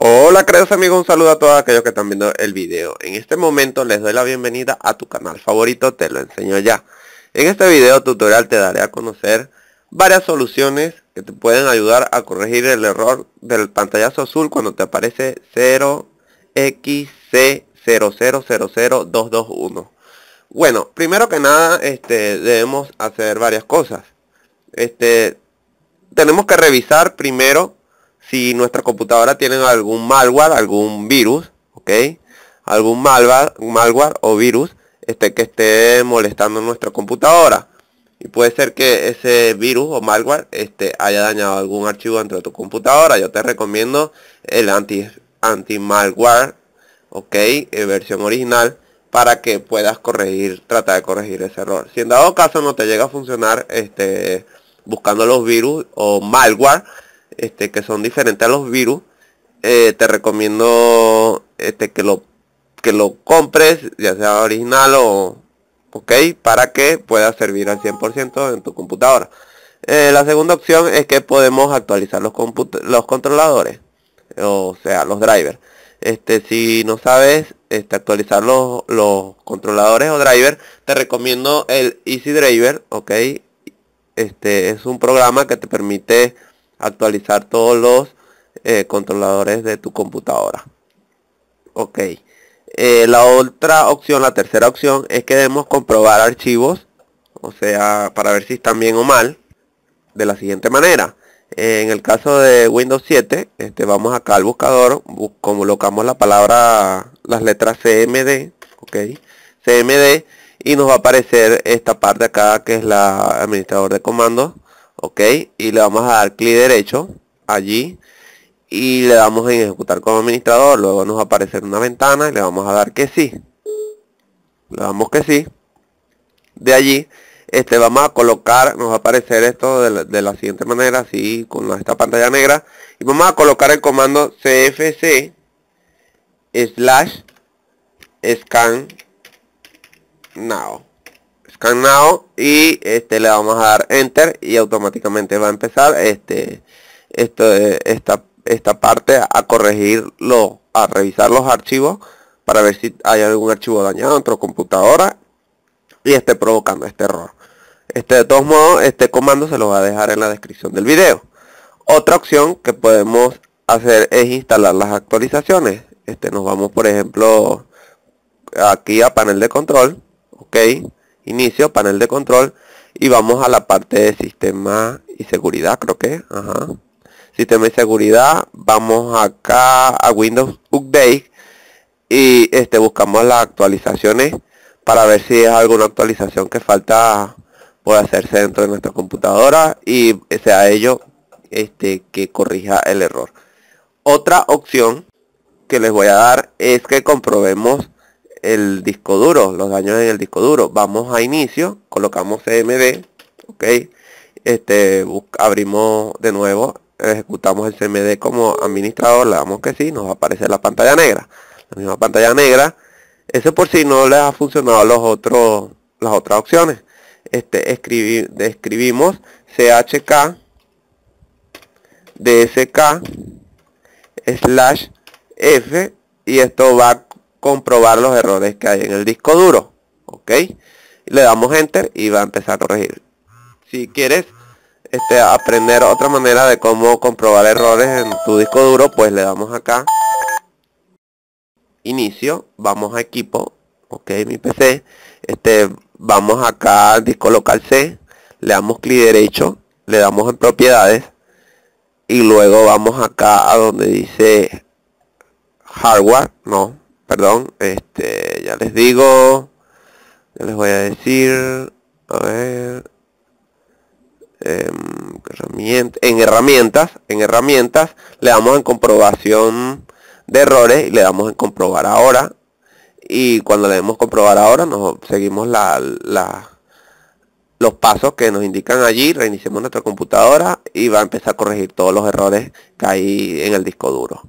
Hola queridos amigos, un saludo a todos aquellos que están viendo el video. En este momento les doy la bienvenida a tu canal favorito, te lo enseño ya. En este video tutorial te daré a conocer varias soluciones que te pueden ayudar a corregir el error del pantallazo azul cuando te aparece 0xc0000221. Bueno, primero que nada este, debemos hacer varias cosas. Este, tenemos que revisar primero si nuestra computadora tiene algún malware, algún virus, ¿ok? Algún malware, malware o virus este, que esté molestando nuestra computadora. Y puede ser que ese virus o malware este, haya dañado algún archivo dentro de tu computadora. Yo te recomiendo el anti-malware, ok, En versión original, para que puedas corregir, tratar de corregir ese error. Si en dado caso no te llega a funcionar este, buscando los virus o malware, este, que son diferentes a los virus, eh, te recomiendo este, que, lo, que lo compres, ya sea original o, ¿ok? Para que pueda servir al 100% en tu computadora. Eh, la segunda opción es que podemos actualizar los, los controladores, o sea, los drivers. Este, si no sabes este, actualizar los, los controladores o drivers, te recomiendo el Easy Driver, ¿ok? Este es un programa que te permite actualizar todos los eh, controladores de tu computadora. Ok. Eh, la otra opción, la tercera opción, es que debemos comprobar archivos, o sea, para ver si están bien o mal, de la siguiente manera. Eh, en el caso de Windows 7, este, vamos acá al buscador, colocamos la palabra, las letras CMD, ok, CMD, y nos va a aparecer esta parte acá que es la administrador de comandos ok y le vamos a dar clic derecho allí y le damos en ejecutar como administrador luego nos va a aparecer una ventana y le vamos a dar que sí le damos que sí de allí este vamos a colocar nos va a aparecer esto de la, de la siguiente manera así con esta pantalla negra y vamos a colocar el comando cfc slash scan now Scan y este, le vamos a dar Enter y automáticamente va a empezar este, esto, esta, esta parte a corregirlo, a revisar los archivos para ver si hay algún archivo dañado en tu computadora y esté provocando este error. Este, de todos modos, este comando se lo va a dejar en la descripción del video. Otra opción que podemos hacer es instalar las actualizaciones. Este, nos vamos, por ejemplo, aquí a panel de control. ok inicio, panel de control y vamos a la parte de sistema y seguridad, creo que, Sistema y seguridad, vamos acá a Windows Update y este buscamos las actualizaciones para ver si es alguna actualización que falta por hacerse dentro de nuestra computadora y sea ello este que corrija el error. Otra opción que les voy a dar es que comprobemos el disco duro, los daños en el disco duro. Vamos a inicio, colocamos CMD, ok, este, abrimos de nuevo, ejecutamos el CMD como administrador, le damos que sí, nos a aparecer la pantalla negra. La misma pantalla negra, eso por si no le ha funcionado los otros, las otras opciones. Este, escribir escribimos chk dsk slash f y esto va comprobar los errores que hay en el disco duro. ¿Ok? Le damos enter y va a empezar a corregir. Si quieres este, aprender otra manera de cómo comprobar errores en tu disco duro, pues le damos acá. Inicio, vamos a equipo, ok, mi PC. Este, vamos acá al disco local C, le damos clic derecho, le damos en propiedades y luego vamos acá a donde dice hardware, no, perdón, este, ya les digo, ya les voy a decir, a ver, em, en herramientas, en herramientas le damos en comprobación de errores y le damos en comprobar ahora y cuando le demos comprobar ahora nos seguimos la, la, los pasos que nos indican allí, reiniciamos nuestra computadora y va a empezar a corregir todos los errores que hay en el disco duro.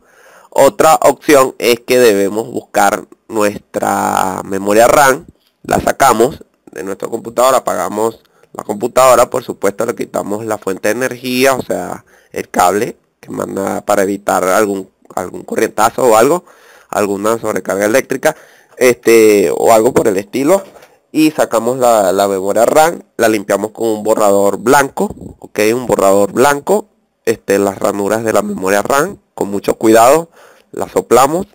Otra opción es que debemos buscar nuestra memoria RAM, la sacamos de nuestra computadora, apagamos la computadora, por supuesto le quitamos la fuente de energía, o sea, el cable que manda para evitar algún, algún corrientazo o algo, alguna sobrecarga eléctrica, este, o algo por el estilo, y sacamos la, la memoria RAM, la limpiamos con un borrador blanco, ok, un borrador blanco, este, las ranuras de la memoria RAM con mucho cuidado la soplamos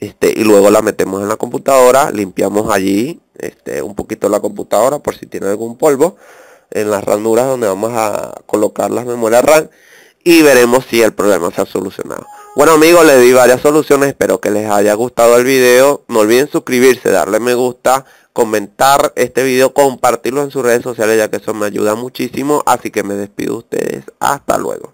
este, y luego la metemos en la computadora, limpiamos allí este, un poquito la computadora por si tiene algún polvo, en las ranuras donde vamos a colocar las memorias RAM y veremos si el problema se ha solucionado. Bueno amigos, les di varias soluciones, espero que les haya gustado el video, no olviden suscribirse, darle me gusta, comentar este video, compartirlo en sus redes sociales ya que eso me ayuda muchísimo, así que me despido ustedes, hasta luego.